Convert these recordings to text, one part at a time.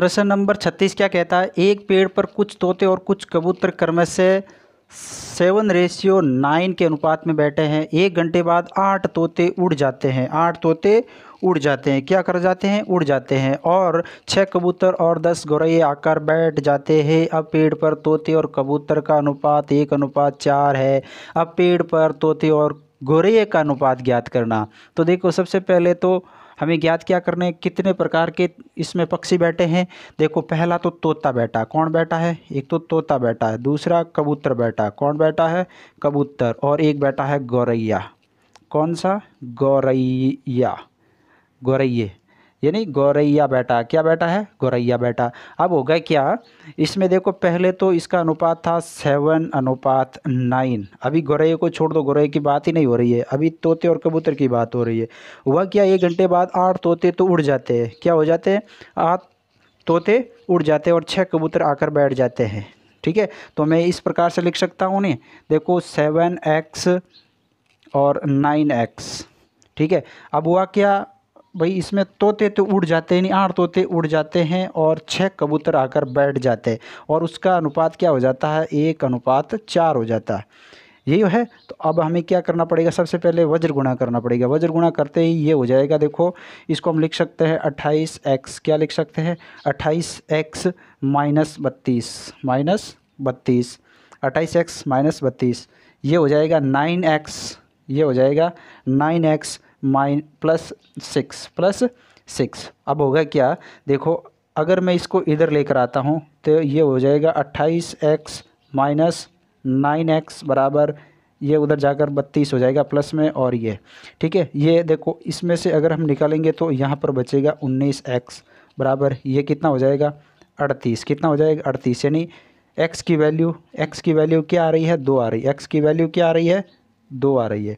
प्रश्न नंबर छत्तीस क्या कहता है एक पेड़ पर कुछ तोते और कुछ कबूतर क्रम से सेवन रेशियो नाइन के अनुपात में बैठे हैं एक घंटे बाद आठ तोते उड़ जाते हैं आठ तोते उड़ जाते हैं क्या कर जाते हैं उड़ जाते हैं और छः कबूतर और दस गौरैये आकर बैठ जाते हैं अब पेड़ पर तोते और कबूतर का अनुपात एक अनुपात चार है अब पेड़ पर तोते और गोरेय का अनुपात ज्ञात करना तो देखो सबसे पहले तो हमें ज्ञात क्या करने कितने प्रकार के इसमें पक्षी बैठे हैं देखो पहला तो तोता बैठा कौन बैठा है एक तो तोता बैठा है दूसरा कबूतर बैठा कौन बैठा है कबूतर और एक बैठा है गौरैया कौन सा गौरैया गौरैये यानी गौरैया बेटा क्या बेटा है गौरैया बेटा अब हो गया क्या इसमें देखो पहले तो इसका अनुपात था सेवन अनुपात नाइन अभी गौरैया को छोड़ दो गौरैया की बात ही नहीं हो रही है अभी तोते और कबूतर की बात हो रही है वह क्या एक घंटे बाद आठ तोते तो उड़ जाते हैं क्या हो जाते हैं आठ तोते उड़ जाते हैं और छः कबूतर आकर बैठ जाते हैं ठीक है तो मैं इस प्रकार से लिख सकता हूँ नहीं देखो सेवन एक्स और नाइन एक्स ठीक है अब हुआ क्या भाई इसमें तोते तो उड़ जाते हैं नहीं आठ तोते उड़ जाते हैं और छः कबूतर आकर बैठ जाते हैं और उसका अनुपात क्या हो जाता है एक अनुपात चार हो जाता है यही है तो अब हमें क्या करना पड़ेगा सबसे पहले वज्र गुणा करना पड़ेगा वज्र गुणा करते ही ये हो जाएगा देखो इसको हम लिख सकते हैं अट्ठाईस एक्स क्या लिख सकते हैं अट्ठाईस एक्स माइनस बत्तीस माइनस बत्तीस अट्ठाईस एक्स माइनस बत्तीस ये हो जाएगा नाइन एक्स ये हो जाएगा नाइन एक्स माइन प्लस सिक्स प्लस सिक्स अब होगा क्या देखो अगर मैं इसको इधर लेकर आता हूँ तो ये हो जाएगा अट्ठाईस एक्स माइनस नाइन एक्स बराबर ये उधर जाकर बत्तीस हो जाएगा प्लस में और ये ठीक है ये देखो इसमें से अगर हम निकालेंगे तो यहाँ पर बचेगा उन्नीस एक्स बराबर ये कितना हो जाएगा अड़तीस कितना हो जाएगा अड़तीस यानी एक्स की वैल्यू एक्स की वैल्यू क्या आ रही है दो आ रही है एक्स की वैल्यू क्या आ रही है दो आ रही है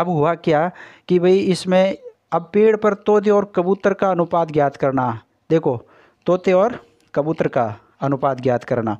अब हुआ क्या कि भाई इसमें अब पेड़ पर तोते और कबूतर का अनुपात ज्ञात करना देखो तोते और कबूतर का अनुपात ज्ञात करना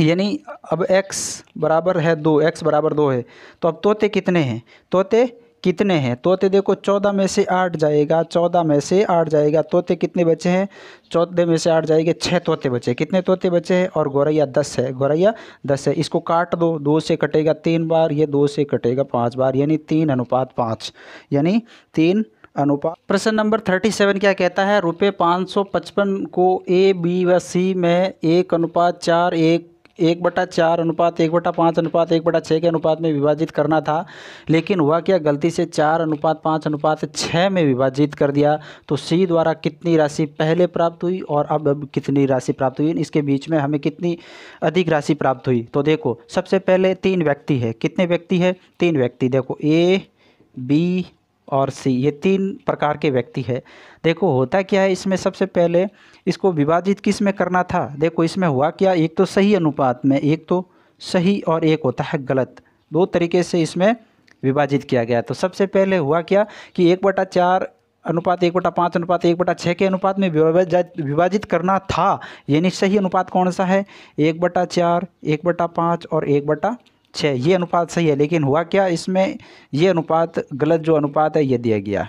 यानी अब x बराबर है दो x बराबर दो है तो अब तोते कितने हैं तोते कितने हैं तोते देखो चौदह में से आठ जाएगा चौदह में से आठ जाएगा तोते कितने बचे हैं चौदह में से आठ जाएंगे छः तोते बचे कितने तोते बचे हैं और गौरैया दस है गौरैया दस है इसको काट दो दो से कटेगा तीन बार ये दो से कटेगा पाँच बार यानी तीन अनुपात पाँच यानी तीन अनुपात प्रश्न नंबर थर्टी सेवन क्या कहता है रुपये पाँच सौ पचपन को ए बी व सी में एक अनुपात चार एक एक बटा चार अनुपात एक बटा पाँच अनुपात एक बटा छः के अनुपात में विभाजित करना था लेकिन हुआ क्या गलती से चार अनुपात पाँच अनुपात छः में विभाजित कर दिया तो सी द्वारा कितनी राशि पहले प्राप्त हुई और अब अब कितनी राशि प्राप्त हुई इसके बीच में हमें कितनी अधिक राशि प्राप्त हुई तो देखो सबसे पहले तीन व्यक्ति है कितने व्यक्ति है तीन व्यक्ति देखो ए बी और सी ये तीन प्रकार के व्यक्ति है देखो होता क्या है इसमें सबसे पहले इसको विभाजित किस में करना था देखो इसमें हुआ क्या एक तो सही अनुपात में एक तो सही और एक होता है गलत दो तरीके से इसमें विभाजित किया गया तो सबसे पहले हुआ क्या कि एक बटा चार अनुपात एक बटा पाँच अनुपात एक बटा छः के अनुपात में विभाजित करना था यानी सही अनुपात कौन सा है एक बटा चार एक बटा पाँच और एक बटा छः ये अनुपात सही है लेकिन हुआ क्या इसमें ये अनुपात गलत जो अनुपात है ये दिया गया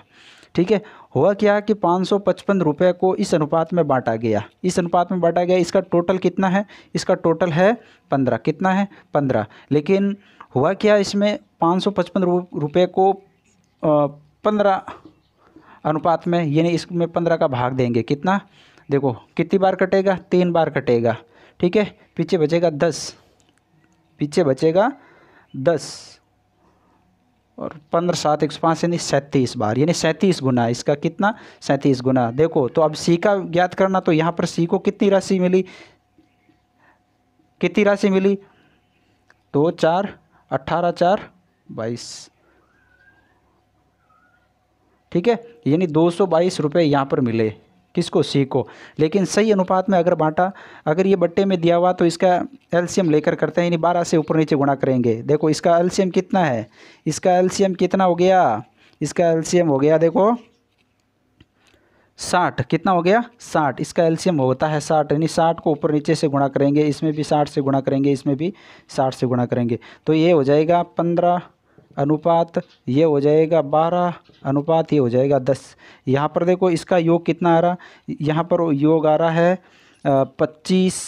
ठीक है हुआ क्या कि पाँच सौ पचपन रुपये को इस अनुपात में बांटा गया इस अनुपात में बांटा गया इसका टोटल कितना है इसका टोटल है पंद्रह कितना है पंद्रह लेकिन हुआ क्या इसमें पाँच सौ पचपन रुपये को पंद्रह अनुपात में यानी इसमें पंद्रह का भाग देंगे कितना देखो कितनी बार कटेगा तीन बार कटेगा ठीक है पीछे बचेगा दस पीछे बचेगा दस और पंद्रह सात एक सौ पाँच यानी सैंतीस बार यानी सैंतीस गुना इसका कितना सैंतीस गुना देखो तो अब सी का ज्ञात करना तो यहाँ पर सी को कितनी राशि मिली कितनी राशि मिली दो चार अट्ठारह चार बाईस ठीक है यानी दो सौ बाईस रुपये यहाँ पर मिले किसको सी को लेकिन सही अनुपात में अगर बांटा अगर ये बट्टे में दिया हुआ तो इसका एल्शियम लेकर करते हैं यानी बारह से ऊपर नीचे गुणा करेंगे देखो इसका एल्शियम कितना है इसका एल्शियम कितना हो गया इसका एल्शियम हो गया देखो साठ कितना हो गया साठ इसका एल्शियम होता है साठ यानी साठ को ऊपर नीचे से गुणा करेंगे इसमें भी साठ से गुणा करेंगे इसमें भी साठ से गुणा करेंगे तो ये हो जाएगा पंद्रह अनुपात ये हो जाएगा बारह अनुपात ये हो जाएगा दस यहाँ पर देखो इसका योग कितना आ रहा यहाँ पर योग आ रहा है पच्चीस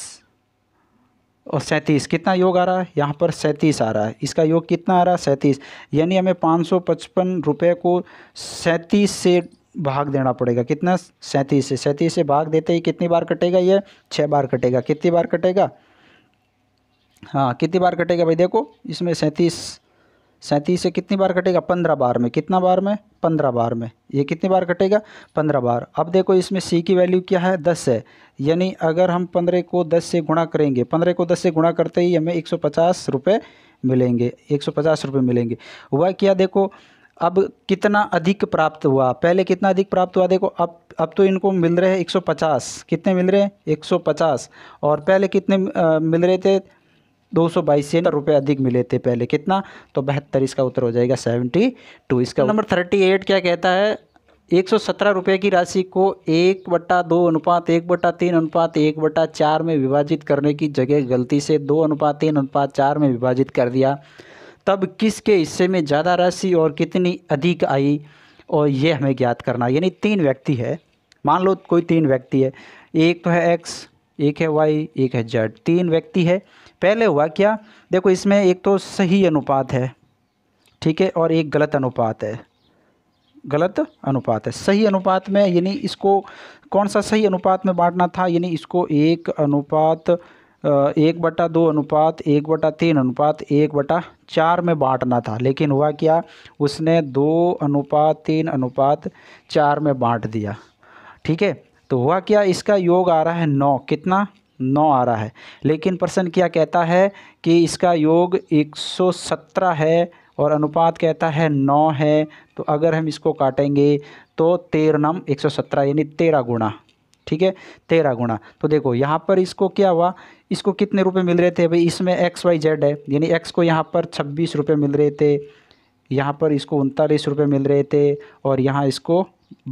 और सैंतीस कितना योग आ रहा है यहाँ पर सैंतीस आ रहा है इसका योग कितना आ रहा है सैंतीस यानी हमें पाँच सौ पचपन रुपये को सैंतीस से भाग देना पड़ेगा कितना सैंतीस से सैंतीस से भाग देते ही कितनी बार कटेगा ये छः बार कटेगा कितनी बार कटेगा हाँ कितनी बार कटेगा भाई देखो इसमें सैंतीस सैंतीस से कितनी बार कटेगा पंद्रह बार में कितना बार में पंद्रह बार में ये कितनी बार कटेगा पंद्रह बार अब देखो इसमें सी की वैल्यू क्या है दस है यानी अगर हम पंद्रह को दस से गुणा करेंगे पंद्रह को दस से गुणा करते ही हमें एक सौ पचास रुपये मिलेंगे एक सौ पचास रुपये मिलेंगे वह क्या देखो अब कितना अधिक प्राप्त हुआ पहले कितना अधिक प्राप्त हुआ देखो अब अब तो इनको मिल रहे हैं 150 कितने मिल रहे हैं 150 और पहले कितने आ, मिल रहे थे दो सौ बाईस से रुपये अधिक मिले थे पहले कितना तो बहत्तर इसका उत्तर हो जाएगा सेवेंटी टू इसका नंबर थर्टी एट क्या कहता है एक सौ सत्रह रुपये की राशि को एक बट्टा दो अनुपात एक बट्टा तीन अनुपात एक बट्टा चार में विभाजित करने की जगह गलती से दो अनुपात तीन अनुपात चार में विभाजित कर दिया तब किसके हिस्से में ज़्यादा राशि और कितनी अधिक आई और ये हमें ज्ञात करना यानी तीन व्यक्ति है मान लो कोई तीन व्यक्ति है एक तो है एक्स एक है वाई एक है जेड तीन व्यक्ति है पहले हुआ क्या देखो इसमें एक तो सही अनुपात है ठीक है और एक गलत अनुपात है गलत अनुपात है सही अनुपात में यानी इसको कौन सा सही अनुपात में बांटना था यानी इसको एक अनुपात एक बटा दो अनुपात एक बटा तीन अनुपात एक बटा चार में बांटना था लेकिन हुआ क्या उसने दो अनुपात तीन अनुपात चार में बांट दिया ठीक है तो हुआ क्या इसका योग आ रहा है नौ कितना नौ आ रहा है लेकिन प्रश्न क्या कहता है कि इसका योग एक सौ सत्रह है और अनुपात कहता है नौ है तो अगर हम इसको काटेंगे तो नम एक सौ सत्रह यानी तेरह गुणा ठीक है तेरह गुणा तो देखो यहाँ पर इसको क्या हुआ इसको कितने रुपए मिल रहे थे भाई इसमें एक्स वाई जेड है यानी एक्स को यहाँ पर छब्बीस रुपये मिल रहे थे यहाँ पर इसको उनतालीस रुपये मिल रहे थे और यहाँ इसको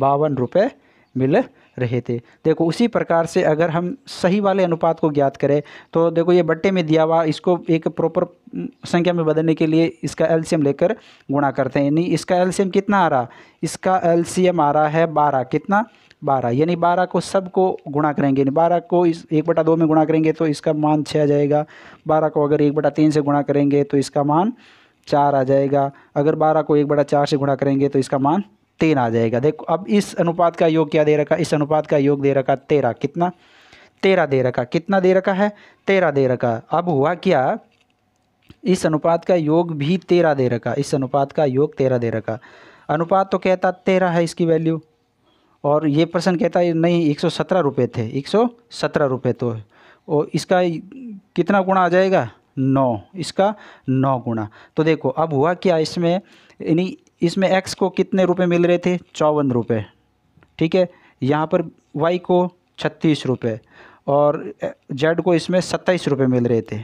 बावन रुपये मिल रहे थे देखो उसी प्रकार से अगर हम सही वाले अनुपात को ज्ञात करें तो देखो ये बट्टे में दिया हुआ इसको एक प्रॉपर संख्या में बदलने के लिए इसका एलसीएम लेकर गुणा करते हैं यानी इसका एलसीएम कितना आ रहा इसका एलसीएम आ रहा है बारह कितना बारह यानी बारह को सब को गुणा करेंगे यानी बारह को इस एक बटा दो में गुणा करेंगे तो इसका मान छः आ जाएगा बारह को अगर एक बटा तीन से गुणा करेंगे तो इसका मान चार आ जाएगा अगर बारह को एक बटा चार से गुणा करेंगे तो इसका मान तीन आ जाएगा देखो अब इस अनुपात का योग क्या दे रखा इस अनुपात का योग दे रखा तेरह कितना तेरह दे रखा कितना दे रखा है तेरह दे रखा अब हुआ क्या इस अनुपात का योग भी तेरह दे रखा इस अनुपात का योग तेरह दे रखा अनुपात तो कहता तेरह है इसकी वैल्यू और ये पर्सन कहता है नहीं एक सौ सत्रह रुपये थे एक सौ सत्रह रुपये तो और इसका कितना गुणा आ जाएगा नौ इसका नौ गुणा तो देखो अब हुआ क्या इसमें यानी इसमें एक्स को कितने रुपए मिल रहे थे चौवन रुपये ठीक है यहाँ पर वाई को छत्तीस रुपये और जेड को इसमें सत्ताईस रुपये मिल रहे थे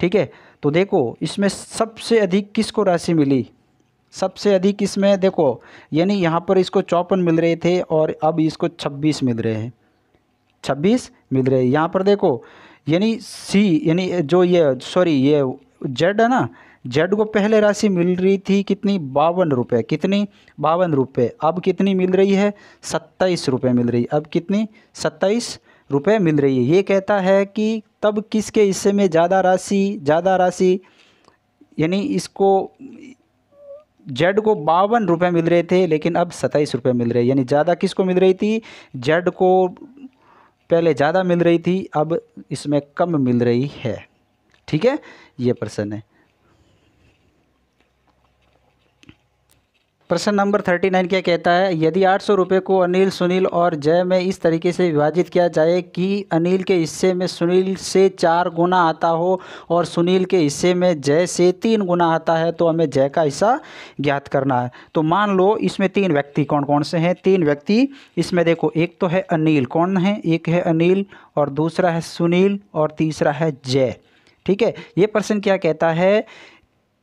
ठीक है तो देखो इसमें सबसे अधिक किसको राशि मिली सबसे अधिक इसमें देखो यानी यहाँ पर इसको चौपन मिल रहे थे और अब इसको छब्बीस मिल रहे हैं छब्बीस मिल रहे हैं यहाँ पर देखो यानी सी यानी जो ये सॉरी ये जेड है ना जेड को पहले राशि मिल रही थी कितनी बावन रुपये कितनी बावन रुपये अब कितनी मिल रही है सत्ताईस रुपये मिल रही अब कितनी सत्ताईस रुपये मिल रही है ये कहता है कि तब किसके हिस्से में ज़्यादा राशि ज़्यादा राशि यानी इसको जेड को बावन रुपये मिल रहे थे लेकिन अब सत्ताईस रुपये मिल रहे यानी ज़्यादा किसको मिल रही थी जेड को पहले ज़्यादा मिल रही थी अब इसमें कम मिल रही है ठीक है ये प्रश्न है प्रश्न नंबर थर्टी नाइन क्या कहता है यदि आठ सौ रुपये को अनिल सुनील और जय में इस तरीके से विभाजित किया जाए कि अनिल के हिस्से में सुनील से चार गुना आता हो और सुनील के हिस्से में जय से तीन गुना आता है तो हमें जय का हिस्सा ज्ञात करना है तो मान लो इसमें तीन व्यक्ति कौन कौन से हैं तीन व्यक्ति इसमें देखो एक तो है अनिल कौन है एक है अनिल और दूसरा है सुनील और तीसरा है जय ठीक है ये प्रश्न क्या कहता है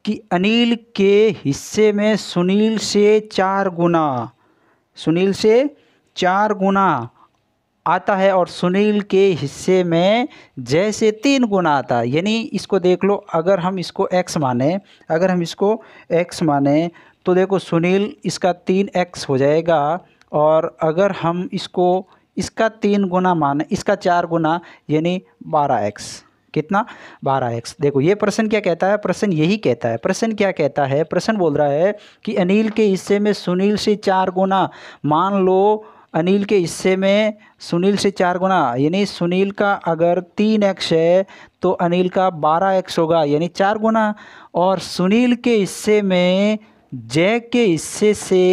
कि अनिल के हिस्से में सुनील से चार गुना सुनील से चार गुना आता है और सुनील के हिस्से में जय से तीन गुना आता है यानी इसको देख लो अगर हम इसको एक्स माने अगर हम इसको एक्स माने तो देखो सुनील इसका तीन एक्स हो जाएगा और अगर हम इसको इसका तीन गुना माने इसका चार गुना यानी बारह एक्स कितना बारह एक्स देखो ये प्रश्न क्या कहता है प्रश्न यही कहता है प्रश्न क्या कहता है प्रश्न बोल रहा है कि अनिल के हिस्से में सुनील से चार गुना मान लो अनिल के हिस्से में सुनील से चार गुना यानी सुनील का अगर तीन एक्स है तो अनिल का बारह एक्स होगा यानी चार गुना और सुनील के हिस्से में जय के हिस्से से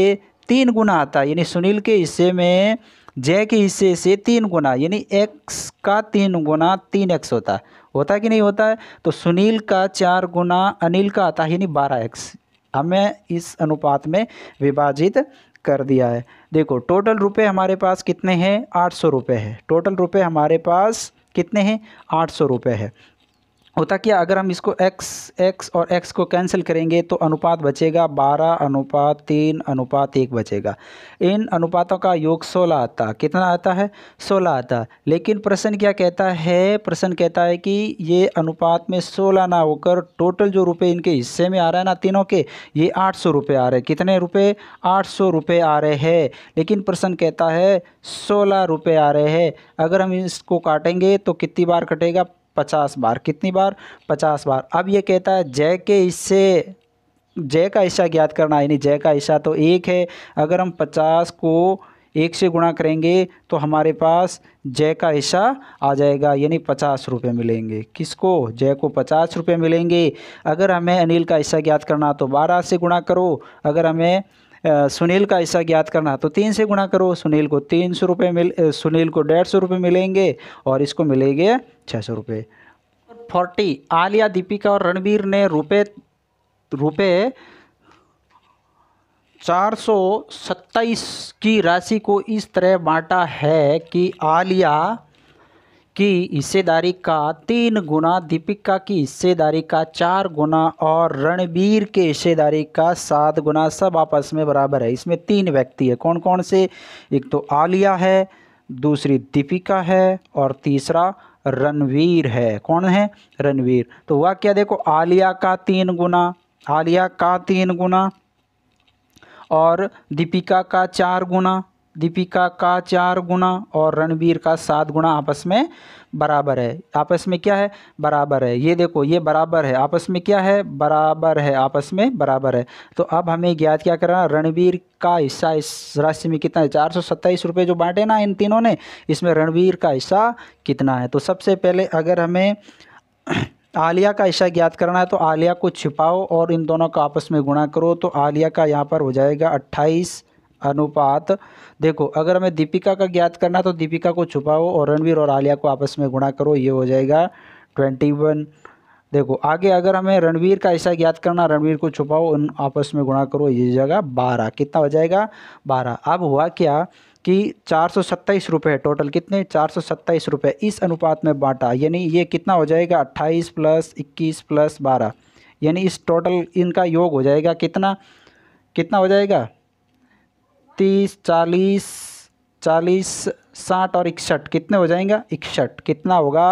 तीन गुना आता है यानी सुनील के हिस्से में जय के हिस्से से तीन गुना यानी एक्स का तीन गुना तीन एक्स होता है होता है कि नहीं होता है तो सुनील का चार गुना अनिल का आता ही नहीं बारह एक्स हमें इस अनुपात में विभाजित कर दिया है देखो टोटल रुपए हमारे पास कितने हैं आठ सौ रुपये है टोटल रुपए हमारे पास कितने हैं आठ सौ रुपये है होता क्या अगर हम इसको x x और x को कैंसिल करेंगे तो अनुपात बचेगा 12 अनुपात तीन अनुपात एक बचेगा इन अनुपातों का योग 16 आता कितना आता है 16 आता लेकिन प्रश्न क्या कहता है प्रश्न कहता है कि ये अनुपात में 16 ना होकर टोटल जो रुपए इनके हिस्से में आ रहा है ना तीनों के ये आठ सौ रुपये आ रहे हैं कितने रुपये आठ सौ रुपये आ रहे हैं लेकिन प्रश्न कहता है सोलह रुपये आ रहे हैं अगर हम इसको काटेंगे तो कितनी बार कटेगा पचास बार कितनी बार पचास बार अब ये कहता है जय के इससे जय का हिस्सा ज्ञात करना यानी जय का हिस्सा तो एक है अगर हम पचास को एक से गुणा करेंगे तो हमारे पास जय का हिस्सा आ जाएगा यानी पचास रुपये मिलेंगे किसको जय को पचास रुपये मिलेंगे अगर हमें अनिल का हिस्सा ज्ञात करना तो बारह से गुणा करो अगर हमें सुनील का हिस्सा ज्ञात करना तो तीन से गुणा करो सुनील को तीन सौ रुपये मिल सुनील को डेढ़ सौ रुपये मिलेंगे और इसको मिलेंगे छः सौ रुपये फोर्टी आलिया दीपिका और रणबीर ने रुपये रुपये चार सौ सत्ताईस की राशि को इस तरह बांटा है कि आलिया की हिस्सेदारी का तीन गुना दीपिका की हिस्सेदारी का चार गुना और रणबीर के हिस्सेदारी का सात गुना सब आपस में बराबर है इसमें तीन व्यक्ति है कौन कौन से एक तो आलिया है दूसरी दीपिका है और तीसरा रणवीर है कौन है रणवीर तो हुआ क्या देखो आलिया का तीन गुना आलिया का तीन गुना और दीपिका का चार गुना दीपिका का चार गुना और रणवीर का सात गुना आपस में बराबर है आपस में क्या है बराबर है ये देखो ये बराबर है आपस में क्या है बराबर है आपस में बराबर है तो अब हमें ज्ञात क्या करना रणवीर का हिस्सा इस राशि में कितना है चार सौ सत्ताईस रुपये जो बांटे ना इन तीनों ने इसमें रणबीर का हिस्सा कितना है तो सबसे पहले अगर हमें आलिया का हिस्सा ज्ञात करना है तो आलिया को छिपाओ और इन दोनों का आपस में गुणा करो तो आलिया का यहाँ पर हो जाएगा अट्ठाईस अनुपात देखो अगर हमें दीपिका का ज्ञात करना तो दीपिका को छुपाओ और रणवीर और आलिया को आपस में गुणा करो ये हो जाएगा ट्वेंटी वन देखो आगे अगर हमें रणवीर का ऐसा ज्ञात करना रणवीर को छुपाओ उन आपस में गुणा करो ये जगह बारह कितना हो जाएगा बारह अब हुआ क्या कि चार सौ सत्ताईस रुपये टोटल कितने चार सौ सत्ताईस रुपये इस अनुपात में बांटा यानी ये कितना हो जाएगा अट्ठाईस प्लस इक्कीस प्लस बारह यानी इस टोटल इनका योग हो जाएगा कितना कितना हो जाएगा तीस चालीस चालीस साठ और इकसठ कितने हो जाएंगे इकसठ कितना होगा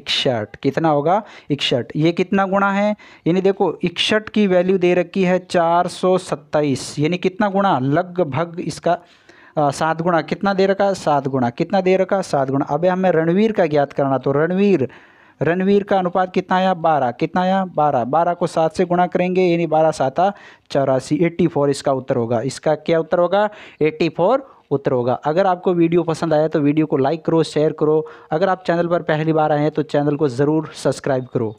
इकसठ कितना होगा इकसठ ये कितना गुणा है यानी देखो इकसठ की वैल्यू दे रखी है चार सौ सत्ताईस यानी कितना गुणा लगभग इसका सात गुणा कितना दे रखा सात गुणा कितना दे रखा सात गुणा अब हमें रणवीर का ज्ञात करना तो रणवीर रणवीर का अनुपात कितना आया बारह कितना आया बारह बारह को सात से गुणा करेंगे यानी बारह साता चौरासी एट्टी फोर इसका उत्तर होगा इसका क्या उत्तर होगा एट्टी फोर उत्तर होगा अगर आपको वीडियो पसंद आया तो वीडियो को लाइक करो शेयर करो अगर आप चैनल पर पहली बार आए हैं तो चैनल को ज़रूर सब्सक्राइब करो